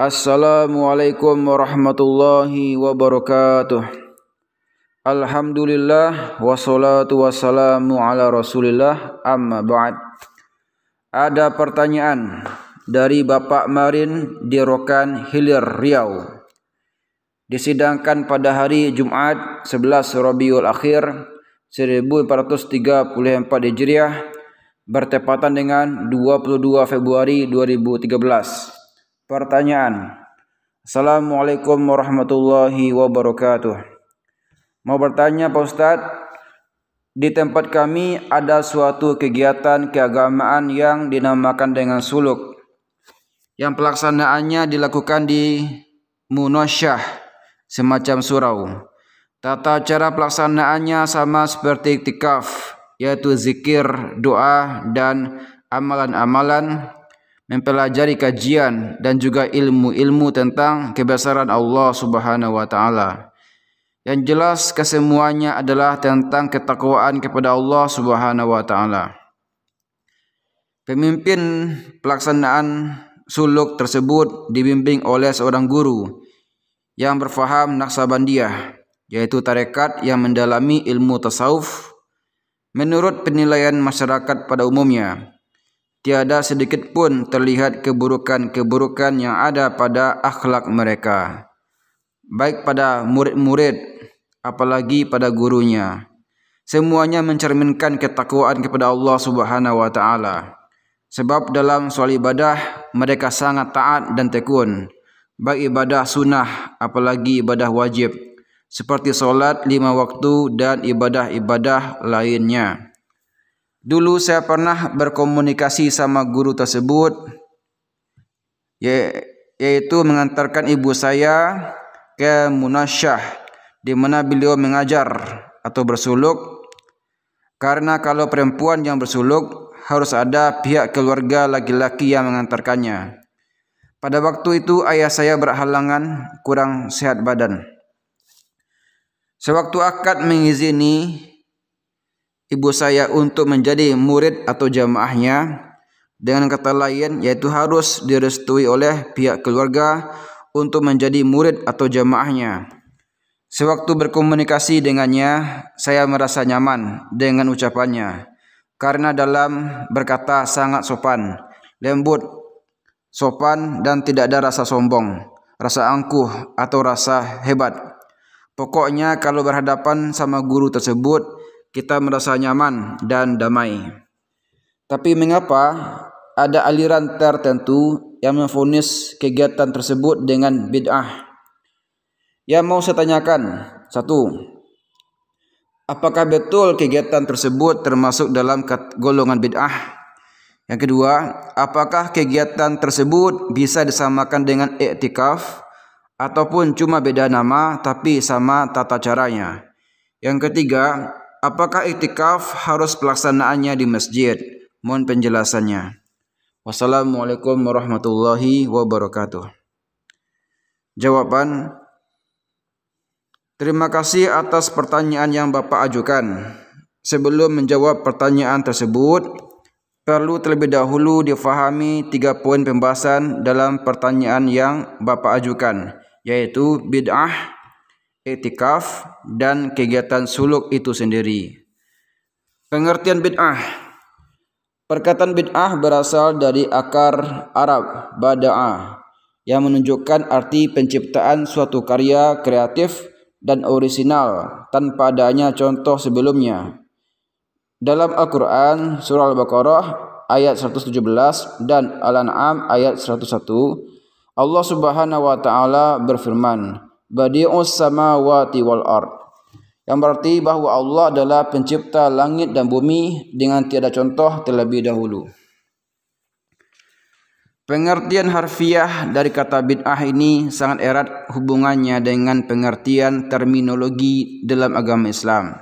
Assalamualaikum warahmatullahi wabarakatuh Alhamdulillah wassalatu wassalamu ala rasulillah amma ba'd Ada pertanyaan dari Bapak Marin di Rokan Hilir Riau Disidangkan pada hari Jumat 11 Rabiul Akhir 1434 Hijriah bertepatan dengan 22 Februari 2013 Pertanyaan. Assalamualaikum warahmatullahi wabarakatuh. Mau bertanya Pak Ustadz, di tempat kami ada suatu kegiatan keagamaan yang dinamakan dengan suluk. Yang pelaksanaannya dilakukan di Munosyah, semacam surau. Tata cara pelaksanaannya sama seperti tikaf, yaitu zikir, doa, dan amalan-amalan mempelajari kajian dan juga ilmu-ilmu tentang kebesaran Allah Subhanahu wa taala. Yang jelas kesemuanya adalah tentang ketakwaan kepada Allah Subhanahu wa taala. Pemimpin pelaksanaan suluk tersebut dibimbing oleh seorang guru yang berfaham Naksabandiyah, yaitu tarekat yang mendalami ilmu tasawuf menurut penilaian masyarakat pada umumnya. tiada sedikit pun terlihat keburukan-keburukan yang ada pada akhlak mereka baik pada murid-murid apalagi pada gurunya semuanya mencerminkan ketakwaan kepada Allah Subhanahu wa taala sebab dalam soal ibadah mereka sangat taat dan tekun baik ibadah sunnah apalagi ibadah wajib seperti solat lima waktu dan ibadah-ibadah lainnya. Dulu saya pernah berkomunikasi sama guru tersebut yaitu mengantarkan ibu saya ke Munasyah di mana beliau mengajar atau bersuluk karena kalau perempuan yang bersuluk harus ada pihak keluarga laki-laki yang mengantarkannya. Pada waktu itu ayah saya berhalangan kurang sehat badan. Sewaktu akad mengizini ibu saya untuk menjadi murid atau jamaahnya dengan kata lain yaitu harus direstui oleh pihak keluarga untuk menjadi murid atau jamaahnya. Sewaktu berkomunikasi dengannya, saya merasa nyaman dengan ucapannya karena dalam berkata sangat sopan, lembut, sopan dan tidak ada rasa sombong, rasa angkuh atau rasa hebat. Pokoknya kalau berhadapan sama guru tersebut, kita merasa nyaman dan damai. Tapi mengapa ada aliran tertentu yang memfonis kegiatan tersebut dengan bid'ah? Yang mau saya tanyakan, satu, apakah betul kegiatan tersebut termasuk dalam golongan bid'ah? Yang kedua, apakah kegiatan tersebut bisa disamakan dengan iktikaf ataupun cuma beda nama tapi sama tata caranya? Yang ketiga, apakah iktikaf harus pelaksanaannya di masjid? Mohon penjelasannya. Wassalamualaikum warahmatullahi wabarakatuh. Jawaban Terima kasih atas pertanyaan yang Bapak ajukan. Sebelum menjawab pertanyaan tersebut, perlu terlebih dahulu difahami tiga poin pembahasan dalam pertanyaan yang Bapak ajukan, yaitu bid'ah, itikaf dan kegiatan suluk itu sendiri. Pengertian bid'ah. Perkataan bid'ah berasal dari akar Arab bada'a yang menunjukkan arti penciptaan suatu karya kreatif dan orisinal tanpa adanya contoh sebelumnya. Dalam Al-Qur'an surah Al-Baqarah ayat 117 dan Al-An'am ayat 101 Allah Subhanahu wa taala berfirman, badi'us samawati wal ard yang berarti bahwa Allah adalah pencipta langit dan bumi dengan tiada contoh terlebih dahulu. Pengertian harfiah dari kata bid'ah ini sangat erat hubungannya dengan pengertian terminologi dalam agama Islam.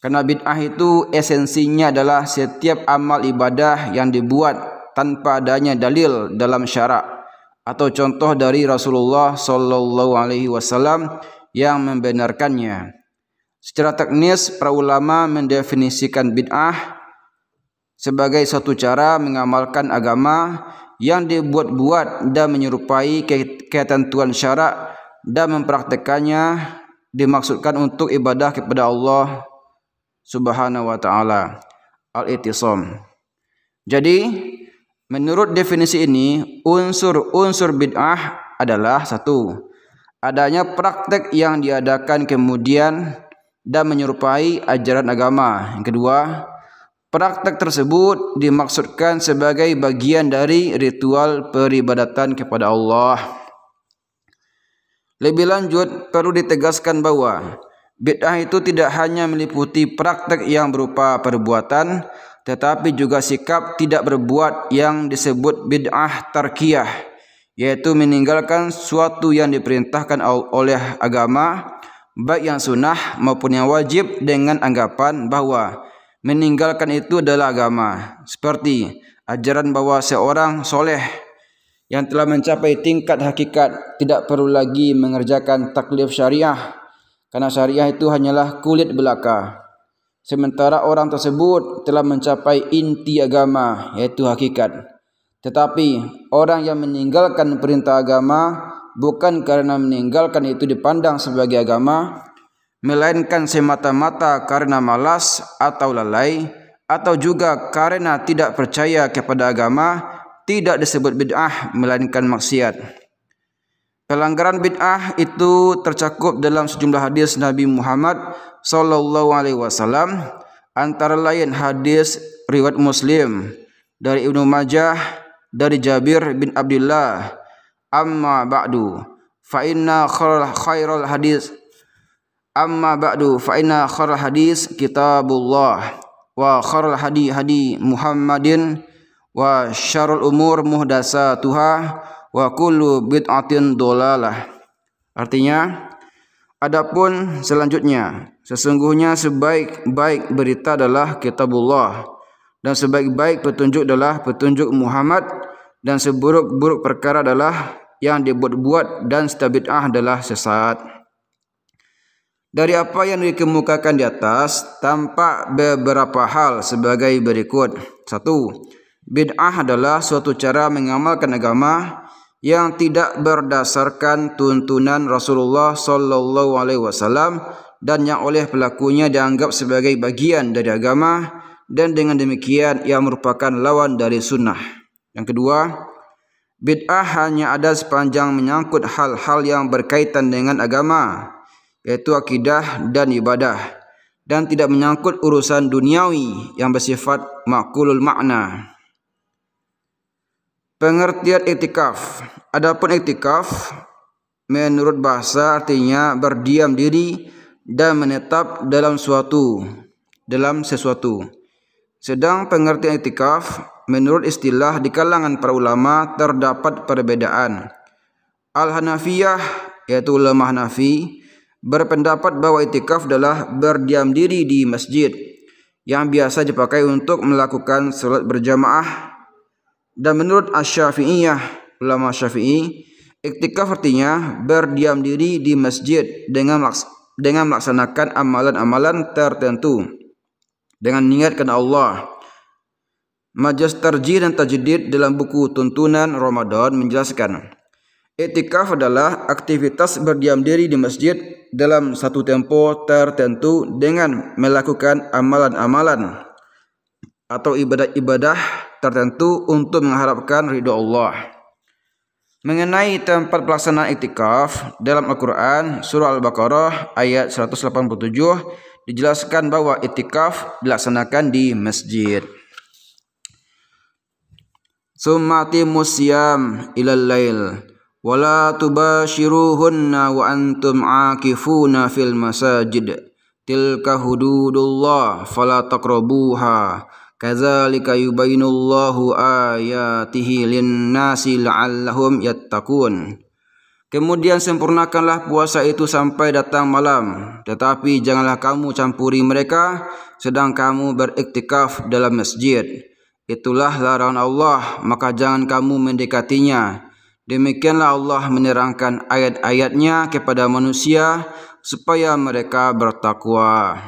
Karena bid'ah itu esensinya adalah setiap amal ibadah yang dibuat tanpa adanya dalil dalam syarak atau contoh dari Rasulullah Shallallahu Alaihi Wasallam yang membenarkannya. Secara teknis, para ulama mendefinisikan bid'ah sebagai suatu cara mengamalkan agama yang dibuat-buat dan menyerupai ketentuan syarak dan mempraktekannya dimaksudkan untuk ibadah kepada Allah Subhanahu wa taala. Al-Itisam. Jadi Menurut definisi ini, unsur-unsur bid'ah adalah satu, adanya praktek yang diadakan kemudian dan menyerupai ajaran agama. Yang kedua, praktek tersebut dimaksudkan sebagai bagian dari ritual peribadatan kepada Allah. Lebih lanjut, perlu ditegaskan bahwa bid'ah itu tidak hanya meliputi praktek yang berupa perbuatan, tetapi juga sikap tidak berbuat yang disebut bid'ah tarkiyah yaitu meninggalkan suatu yang diperintahkan oleh agama baik yang sunnah maupun yang wajib dengan anggapan bahwa meninggalkan itu adalah agama seperti ajaran bahwa seorang soleh yang telah mencapai tingkat hakikat tidak perlu lagi mengerjakan taklif syariah karena syariah itu hanyalah kulit belaka Sementara orang tersebut telah mencapai inti agama yaitu hakikat. Tetapi orang yang meninggalkan perintah agama bukan karena meninggalkan itu dipandang sebagai agama, melainkan semata-mata karena malas atau lalai atau juga karena tidak percaya kepada agama, tidak disebut bid'ah melainkan maksiat. Pelanggaran bid'ah itu tercakup dalam sejumlah hadis Nabi Muhammad sallallahu alaihi wasallam antara lain hadis riwayat Muslim dari Ibnu Majah dari Jabir bin Abdullah amma ba'du fa inna khairal hadis amma ba'du fa inna khairal hadis kitabullah wa khairal hadi hadi Muhammadin wa syarul umur muhdasatuha wa kullu bid'atin dolalah. Artinya, adapun selanjutnya, sesungguhnya sebaik-baik berita adalah kitabullah dan sebaik-baik petunjuk adalah petunjuk Muhammad dan seburuk-buruk perkara adalah yang dibuat-buat dan setiap bid'ah adalah sesat. Dari apa yang dikemukakan di atas tampak beberapa hal sebagai berikut. Satu, bid'ah adalah suatu cara mengamalkan agama yang tidak berdasarkan tuntunan Rasulullah Sallallahu Alaihi Wasallam dan yang oleh pelakunya dianggap sebagai bagian dari agama dan dengan demikian ia merupakan lawan dari sunnah. Yang kedua, bid'ah hanya ada sepanjang menyangkut hal-hal yang berkaitan dengan agama, yaitu akidah dan ibadah, dan tidak menyangkut urusan duniawi yang bersifat makulul makna. Pengertian iktikaf. Adapun iktikaf menurut bahasa artinya berdiam diri dan menetap dalam suatu dalam sesuatu. Sedang pengertian iktikaf menurut istilah di kalangan para ulama terdapat perbedaan. Al-Hanafiyah yaitu ulama Hanafi berpendapat bahwa itikaf adalah berdiam diri di masjid yang biasa dipakai untuk melakukan salat berjamaah dan menurut Asy-Syafi'iyah, ulama Syafi'i, iktikaf artinya berdiam diri di masjid dengan dengan melaksanakan amalan-amalan tertentu dengan niat Allah. Majas Tarjih dan Tajdid dalam buku Tuntunan Ramadan menjelaskan, etika adalah aktivitas berdiam diri di masjid dalam satu tempo tertentu dengan melakukan amalan-amalan atau ibadah-ibadah tertentu untuk mengharapkan ridho Allah. Mengenai tempat pelaksanaan itikaf dalam Al-Qur'an surah Al-Baqarah ayat 187 dijelaskan bahwa itikaf dilaksanakan di masjid. Sumati musyam ilal lail wala tubashiruhunna wa antum akifuna fil masajid tilka hududullah fala taqrabuha Kadzalika yubayyinullahu ayatihi lin-nasi la'allahum yattaqun. Kemudian sempurnakanlah puasa itu sampai datang malam, tetapi janganlah kamu campuri mereka sedang kamu beriktikaf dalam masjid. Itulah larangan Allah, maka jangan kamu mendekatinya. Demikianlah Allah menerangkan ayat-ayatnya kepada manusia supaya mereka bertakwa.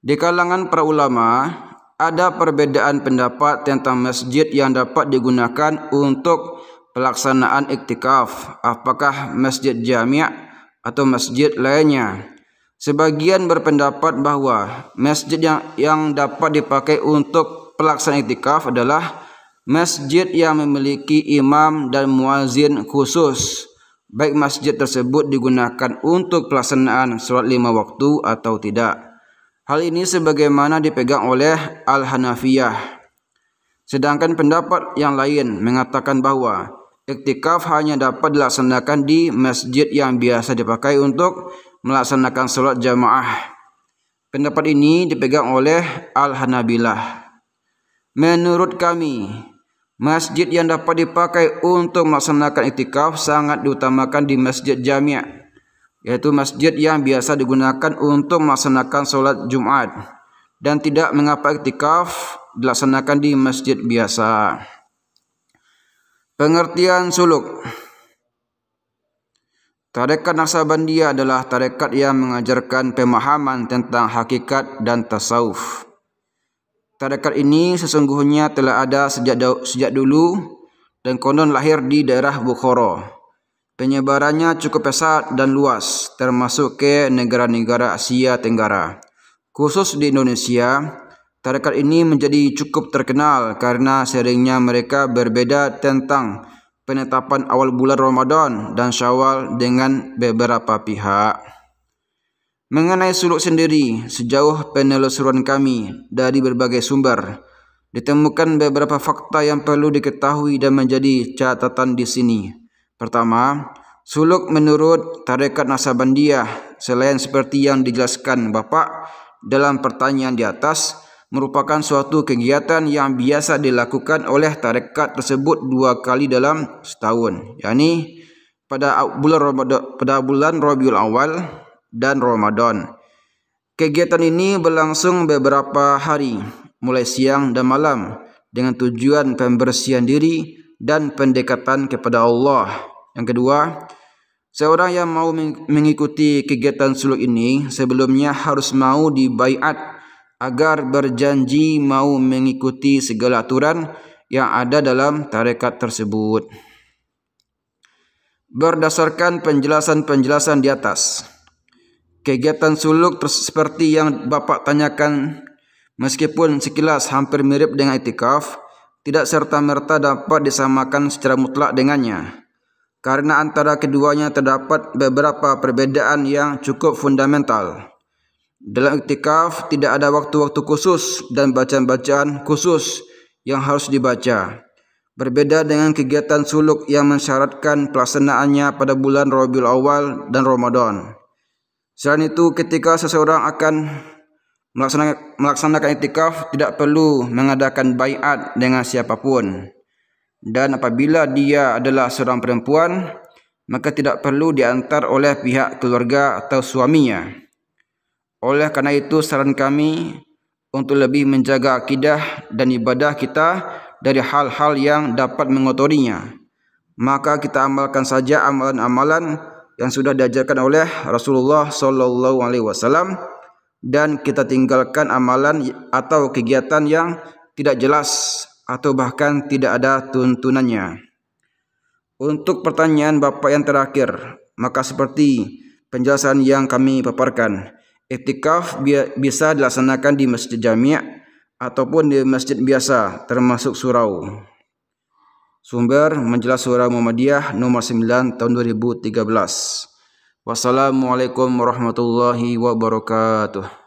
Di kalangan para ulama, ada perbedaan pendapat tentang masjid yang dapat digunakan untuk pelaksanaan iktikaf, apakah masjid jami' atau masjid lainnya. Sebagian berpendapat bahwa masjid yang, yang dapat dipakai untuk pelaksanaan iktikaf adalah masjid yang memiliki imam dan muazin khusus. Baik masjid tersebut digunakan untuk pelaksanaan sholat lima waktu atau tidak. Hal ini sebagaimana dipegang oleh Al-Hanafiyah. Sedangkan pendapat yang lain mengatakan bahwa iktikaf hanya dapat dilaksanakan di masjid yang biasa dipakai untuk melaksanakan sholat jamaah. Pendapat ini dipegang oleh Al-Hanabilah. Menurut kami, masjid yang dapat dipakai untuk melaksanakan iktikaf sangat diutamakan di masjid jamiah yaitu masjid yang biasa digunakan untuk melaksanakan sholat Jumat dan tidak mengapa iktikaf dilaksanakan di masjid biasa. Pengertian suluk Tarekat Naksabandia adalah tarekat yang mengajarkan pemahaman tentang hakikat dan tasawuf. Tarekat ini sesungguhnya telah ada sejak, sejak dulu dan konon lahir di daerah Bukhara. Penyebarannya cukup pesat dan luas, termasuk ke negara-negara Asia Tenggara. Khusus di Indonesia, tarekat ini menjadi cukup terkenal karena seringnya mereka berbeda tentang penetapan awal bulan Ramadan dan Syawal dengan beberapa pihak. Mengenai suluk sendiri, sejauh penelusuran kami dari berbagai sumber, ditemukan beberapa fakta yang perlu diketahui dan menjadi catatan di sini. Pertama, suluk menurut tarekat Nasabandiyah selain seperti yang dijelaskan Bapak dalam pertanyaan di atas merupakan suatu kegiatan yang biasa dilakukan oleh tarekat tersebut dua kali dalam setahun, yakni pada bulan Ramadan, pada bulan Rabiul Awal dan Ramadan. Kegiatan ini berlangsung beberapa hari, mulai siang dan malam, dengan tujuan pembersihan diri dan pendekatan kepada Allah yang kedua, seorang yang mau mengikuti kegiatan suluk ini sebelumnya harus mau dibaiat agar berjanji mau mengikuti segala aturan yang ada dalam tarekat tersebut. Berdasarkan penjelasan-penjelasan di atas, kegiatan suluk seperti yang Bapak tanyakan meskipun sekilas hampir mirip dengan itikaf, tidak serta-merta dapat disamakan secara mutlak dengannya karena antara keduanya terdapat beberapa perbedaan yang cukup fundamental. Dalam iktikaf tidak ada waktu-waktu khusus dan bacaan-bacaan khusus yang harus dibaca. Berbeda dengan kegiatan suluk yang mensyaratkan pelaksanaannya pada bulan Rabiul Awal dan Ramadan. Selain itu, ketika seseorang akan melaksanakan, melaksanakan iktikaf tidak perlu mengadakan bayat dengan siapapun. dan apabila dia adalah seorang perempuan maka tidak perlu diantar oleh pihak keluarga atau suaminya oleh karena itu saran kami untuk lebih menjaga akidah dan ibadah kita dari hal-hal yang dapat mengotorinya maka kita amalkan saja amalan-amalan yang sudah diajarkan oleh Rasulullah sallallahu alaihi wasallam dan kita tinggalkan amalan atau kegiatan yang tidak jelas atau bahkan tidak ada tuntunannya. Untuk pertanyaan Bapak yang terakhir, maka seperti penjelasan yang kami paparkan, iktikaf bisa dilaksanakan di masjid jami' ataupun di masjid biasa termasuk surau. Sumber menjelaskan surah Muhammadiyah nomor 9 tahun 2013. Wassalamualaikum warahmatullahi wabarakatuh.